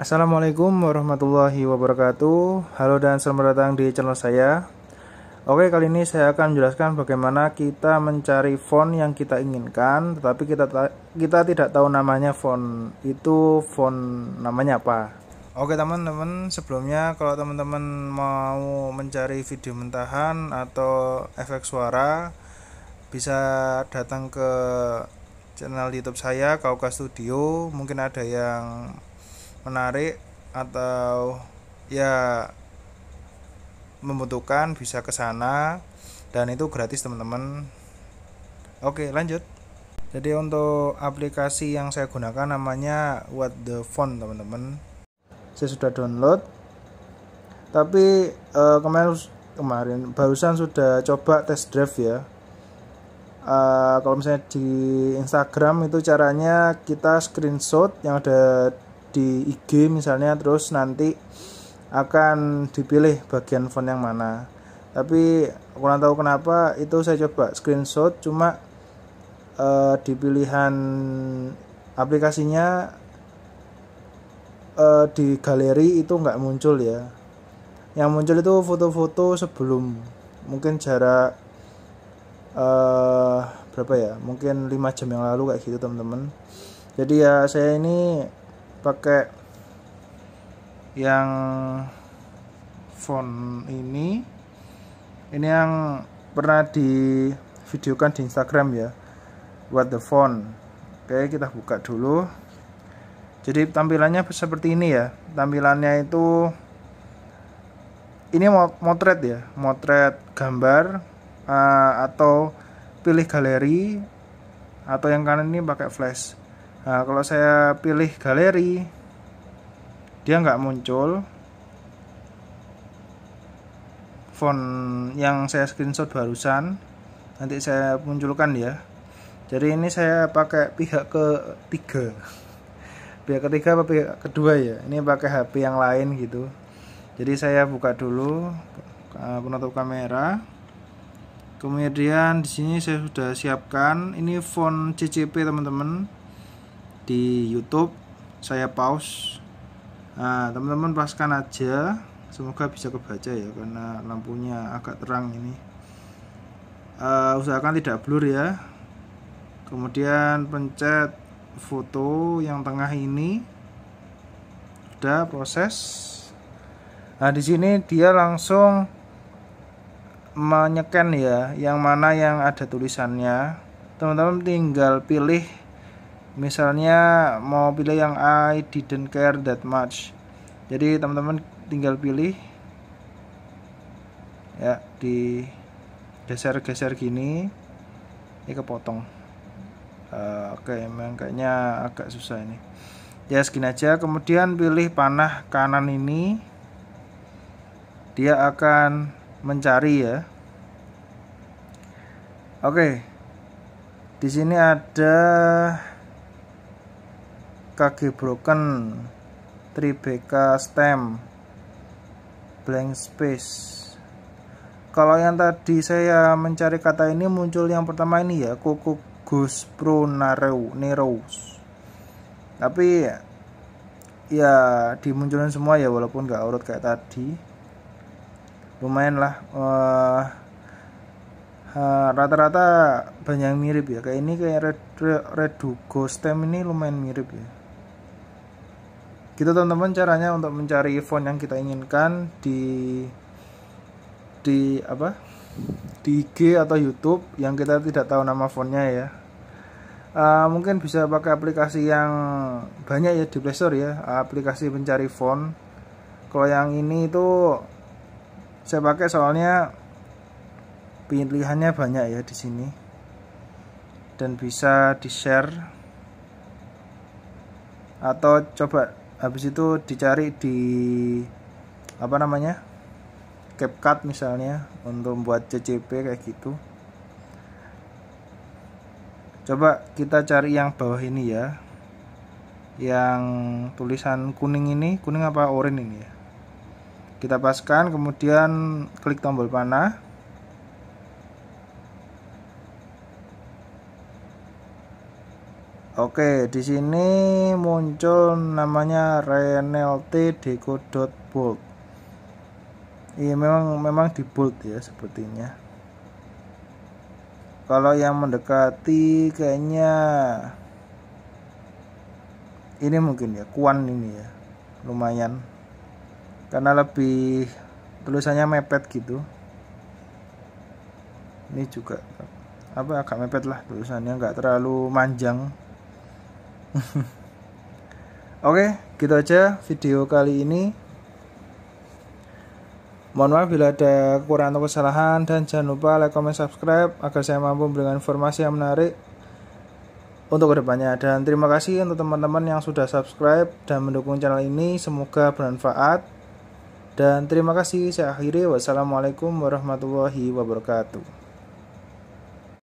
Assalamualaikum warahmatullahi wabarakatuh Halo dan selamat datang di channel saya Oke kali ini saya akan menjelaskan bagaimana kita mencari font yang kita inginkan Tetapi kita kita tidak tahu namanya font Itu font namanya apa Oke teman-teman sebelumnya kalau teman-teman mau mencari video mentahan atau efek suara Bisa datang ke channel youtube saya Kauka Studio Mungkin ada yang menarik atau ya membutuhkan bisa ke sana dan itu gratis teman-teman oke lanjut jadi untuk aplikasi yang saya gunakan namanya What the Phone teman-teman saya sudah download tapi uh, kemarin kemarin barusan sudah coba test drive ya uh, kalau misalnya di Instagram itu caranya kita screenshot yang ada di IG misalnya terus nanti akan dipilih bagian font yang mana tapi kurang tahu kenapa itu saya coba screenshot cuma uh, di pilihan aplikasinya uh, di galeri itu nggak muncul ya yang muncul itu foto-foto sebelum mungkin jarak uh, berapa ya mungkin 5 jam yang lalu kayak gitu teman-teman jadi ya saya ini pakai yang font ini ini yang pernah di videokan di Instagram ya buat the font oke kita buka dulu jadi tampilannya seperti ini ya tampilannya itu ini motret ya motret gambar eh, atau pilih galeri atau yang kanan ini pakai flash Nah, kalau saya pilih galeri, dia nggak muncul. Font yang saya screenshot barusan, nanti saya munculkan ya. Jadi ini saya pakai pihak ketiga, pihak ketiga apa pihak kedua ya. Ini pakai HP yang lain gitu. Jadi saya buka dulu eh, penutup kamera. Kemudian di sini saya sudah siapkan ini font CCP teman-teman di YouTube saya pause nah teman-teman paskan aja semoga bisa kebaca ya karena lampunya agak terang ini uh, usahakan tidak blur ya kemudian pencet foto yang tengah ini sudah proses nah di sini dia langsung menyeken ya yang mana yang ada tulisannya teman-teman tinggal pilih misalnya mau pilih yang I didn't care that much jadi teman-teman tinggal pilih ya di geser-geser gini ini kepotong uh, oke okay, memang kayaknya agak susah ini ya segini aja kemudian pilih panah kanan ini dia akan mencari ya oke okay. di sini ada Kg broken 3BK stem blank space kalau yang tadi saya mencari kata ini muncul yang pertama ini ya kuku Gus Pro nareu Neros tapi ya dimunculin semua ya walaupun gak urut kayak tadi lumayan lah eh, eh, rata-rata banyak mirip ya kayak ini kayak Red, Red, Redugo stem ini lumayan mirip ya gitu teman-teman caranya untuk mencari font yang kita inginkan di di apa di IG atau YouTube yang kita tidak tahu nama fontnya ya uh, mungkin bisa pakai aplikasi yang banyak ya di Playstore ya aplikasi pencari font kalau yang ini itu saya pakai soalnya pilihannya banyak ya di sini dan bisa di share atau coba habis itu dicari di apa namanya CapCut misalnya untuk membuat CCP kayak gitu coba kita cari yang bawah ini ya yang tulisan kuning ini kuning apa oranye ini ya kita paskan kemudian klik tombol panah Oke, di sini muncul namanya Renelte Deco.bold. Iya, memang memang di bold ya sepertinya. Kalau yang mendekati kayaknya ini mungkin ya, kuan ini ya. Lumayan. Karena lebih tulisannya mepet gitu. Ini juga apa agak mepet lah tulisannya nggak terlalu manjang Oke, gitu aja video kali ini. Mohon maaf bila ada kekurangan atau kesalahan dan jangan lupa like, comment, subscribe agar saya mampu memberikan informasi yang menarik untuk kedepannya. Dan terima kasih untuk teman-teman yang sudah subscribe dan mendukung channel ini. Semoga bermanfaat. Dan terima kasih saya akhiri. Wassalamualaikum warahmatullahi wabarakatuh.